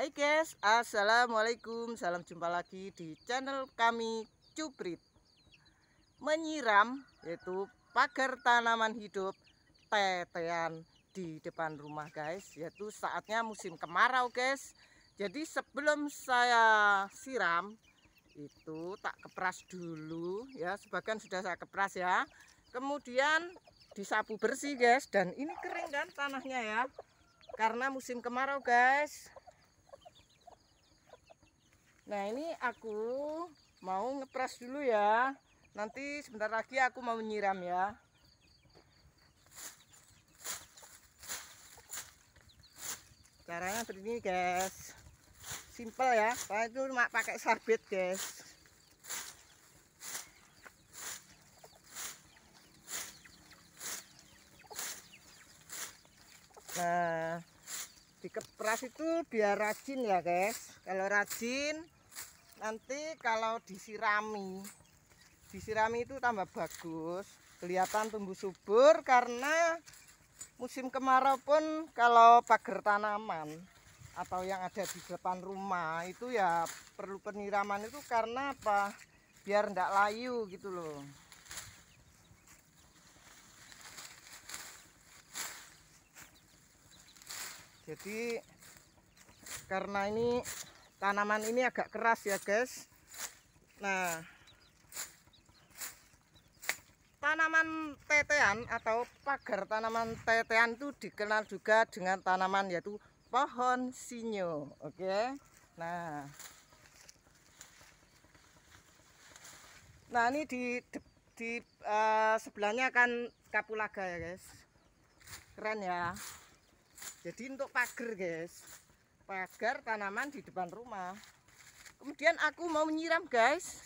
Hai guys, Assalamualaikum Salam jumpa lagi di channel kami Cuprit Menyiram yaitu pagar tanaman hidup tetean di depan rumah guys Yaitu saatnya musim kemarau guys Jadi sebelum saya siram itu tak keperas dulu ya Sebagian sudah saya keperas ya Kemudian disapu bersih guys Dan ini kering kan tanahnya ya karena musim kemarau guys Nah ini aku mau ngepres dulu ya. Nanti sebentar lagi aku mau menyiram ya. Caranya seperti ini guys. Simple ya. Kalau itu cuma pakai sabit guys. Nah, dikepras itu biar rajin ya guys. Kalau rajin nanti kalau disirami disirami itu tambah bagus kelihatan tumbuh subur karena musim kemarau pun kalau pagar tanaman atau yang ada di depan rumah itu ya perlu peniraman itu karena apa biar ndak layu gitu loh jadi karena ini tanaman ini agak keras ya guys nah tanaman tetean atau pagar tanaman tetean itu dikenal juga dengan tanaman yaitu pohon sinyo oke nah nah ini di di uh, sebelahnya kan kapulaga ya guys keren ya jadi untuk pagar guys pagar tanaman di depan rumah kemudian aku mau menyiram guys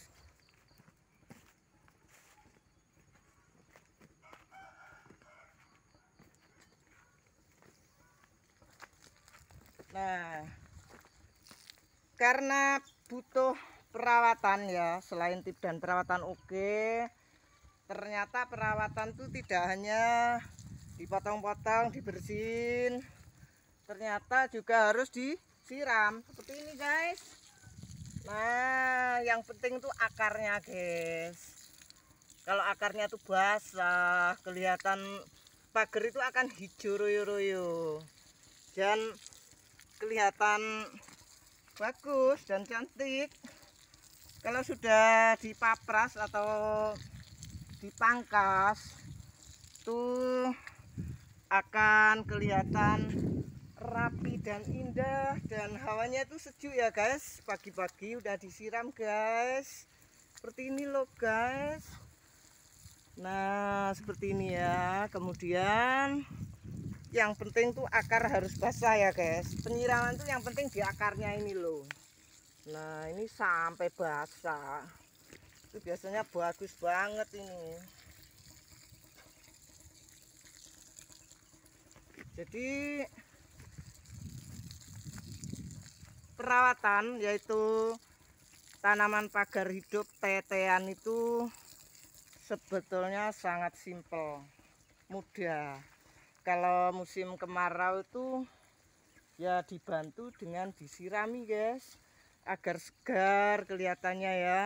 nah karena butuh perawatan ya selain tip dan perawatan oke ternyata perawatan itu tidak hanya dipotong-potong dibersihin ternyata juga harus disiram seperti ini guys nah yang penting tuh akarnya guys kalau akarnya tuh basah kelihatan pagar itu akan hijau royo-royo dan kelihatan bagus dan cantik kalau sudah dipapras atau dipangkas tuh akan kelihatan rapi dan indah dan hawanya itu sejuk ya guys pagi-pagi udah disiram guys seperti ini loh guys nah seperti ini ya kemudian yang penting tuh akar harus basah ya guys penyiraman tuh yang penting di akarnya ini loh nah ini sampai basah itu biasanya bagus banget ini jadi perawatan yaitu tanaman pagar hidup tetean itu sebetulnya sangat simpel, mudah. Kalau musim kemarau itu ya dibantu dengan disirami guys agar segar kelihatannya ya.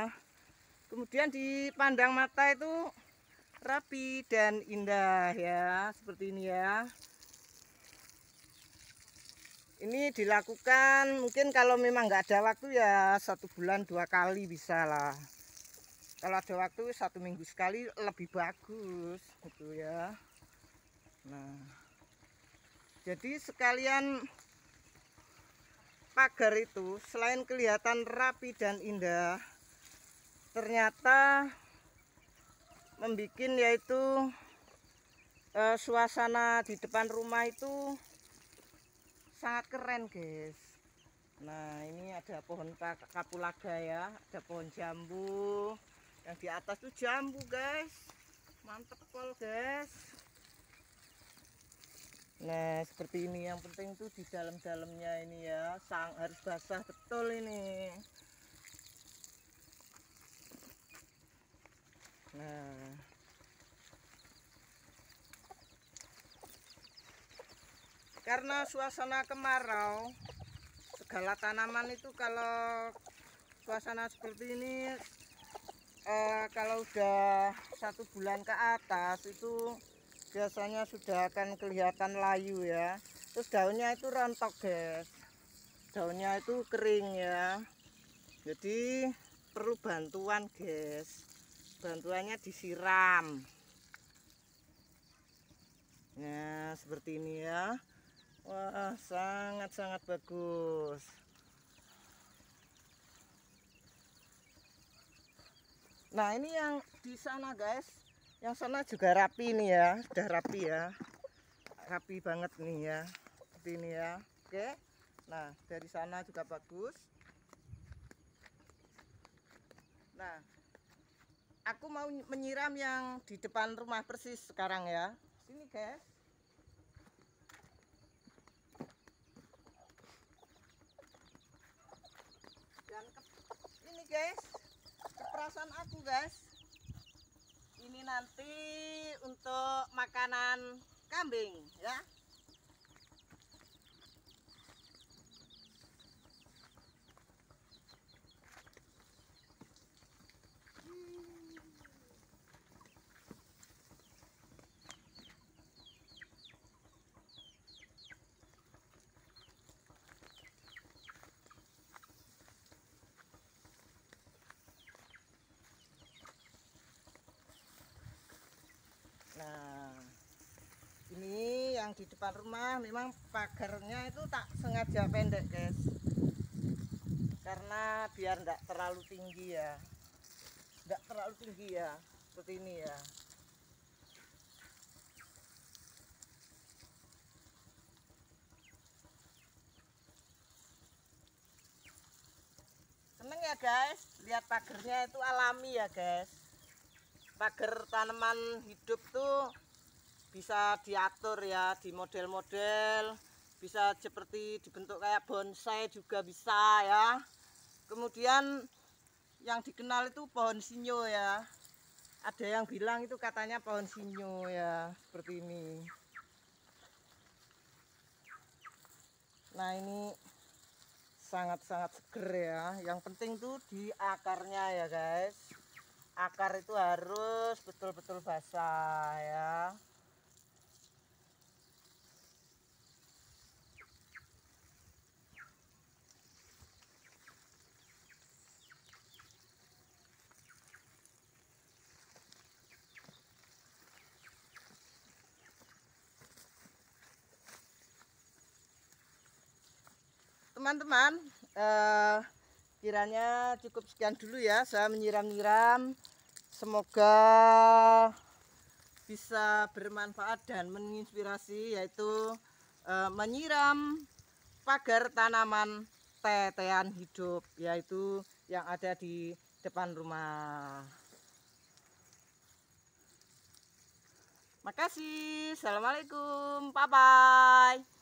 Kemudian dipandang mata itu rapi dan indah ya, seperti ini ya ini dilakukan mungkin kalau memang nggak ada waktu ya satu bulan dua kali bisa lah kalau ada waktu satu minggu sekali lebih bagus gitu ya nah jadi sekalian pagar itu selain kelihatan rapi dan indah ternyata membuat yaitu eh, suasana di depan rumah itu sangat keren guys nah ini ada pohon kapulaga ya ada pohon jambu yang di atas tuh jambu guys mantep pol guys nah seperti ini yang penting tuh di dalam-dalamnya ini ya sang harus basah betul ini nah karena suasana kemarau segala tanaman itu kalau suasana seperti ini eh, kalau udah satu bulan ke atas itu biasanya sudah akan kelihatan layu ya terus daunnya itu rontok guys daunnya itu kering ya jadi perlu bantuan guys bantuannya disiram Nah, seperti ini ya. Wah, sangat-sangat bagus. Nah, ini yang di sana, guys. Yang sana juga rapi nih ya, udah rapi ya. Rapi banget nih ya. Seperti ini ya. Oke. Nah, dari sana juga bagus. Nah, aku mau menyiram yang di depan rumah persis sekarang ya. Sini, guys. guys keperasan aku guys ini nanti untuk makanan kambing ya di depan rumah memang pagarnya itu tak sengaja pendek guys karena biar enggak terlalu tinggi ya enggak terlalu tinggi ya seperti ini ya seneng ya guys lihat pagernya itu alami ya guys pagar tanaman hidup tuh bisa diatur ya di model-model bisa seperti dibentuk kayak bonsai juga bisa ya kemudian yang dikenal itu pohon sinyo ya ada yang bilang itu katanya pohon sinyo ya seperti ini nah ini sangat-sangat seger ya yang penting tuh di akarnya ya guys akar itu harus betul-betul basah ya teman-teman eh, kiranya cukup sekian dulu ya saya menyiram-nyiram semoga bisa bermanfaat dan menginspirasi yaitu eh, menyiram pagar tanaman tetean hidup yaitu yang ada di depan rumah Makasih. Assalamualaikum. Bye-bye.